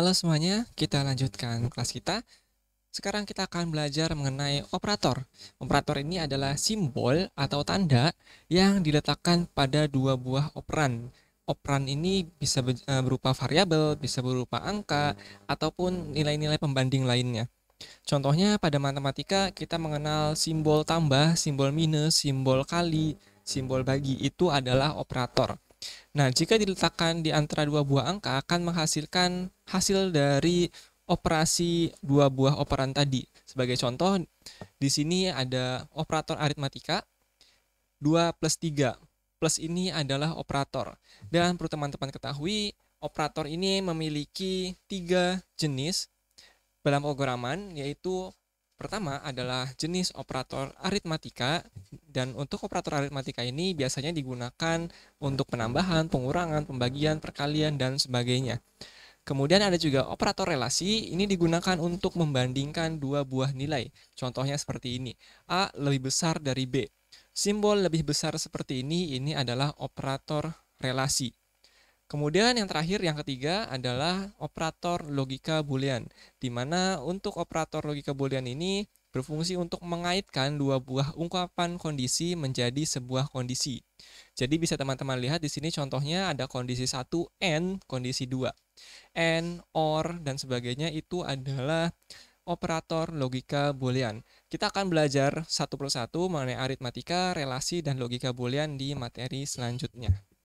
Halo semuanya, kita lanjutkan kelas kita. Sekarang kita akan belajar mengenai operator. Operator ini adalah simbol atau tanda yang diletakkan pada dua buah operan. Operan ini bisa eh, berupa variabel, bisa berupa angka, ataupun nilai-nilai pembanding lainnya. Contohnya pada matematika kita mengenal simbol tambah, simbol minus, simbol kali, simbol bagi. Itu adalah operator. Nah, jika diletakkan di antara dua buah angka akan menghasilkan hasil dari operasi dua buah operan tadi. Sebagai contoh, di sini ada operator aritmatika 2 plus 3. Plus ini adalah operator. Dan perlu teman-teman ketahui, operator ini memiliki tiga jenis dalam programan yaitu pertama adalah jenis operator aritmatika dan untuk operator aritmatika ini biasanya digunakan untuk penambahan, pengurangan, pembagian, perkalian, dan sebagainya. Kemudian ada juga operator relasi, ini digunakan untuk membandingkan dua buah nilai. Contohnya seperti ini, A lebih besar dari B. Simbol lebih besar seperti ini, ini adalah operator relasi. Kemudian yang terakhir, yang ketiga adalah operator logika boolean, di mana untuk operator logika boolean ini berfungsi untuk mengaitkan dua buah ungkapan kondisi menjadi sebuah kondisi. Jadi bisa teman-teman lihat di sini contohnya ada kondisi satu and kondisi dua, And, or, dan sebagainya itu adalah operator logika boolean. Kita akan belajar satu persatu mengenai aritmatika, relasi, dan logika boolean di materi selanjutnya.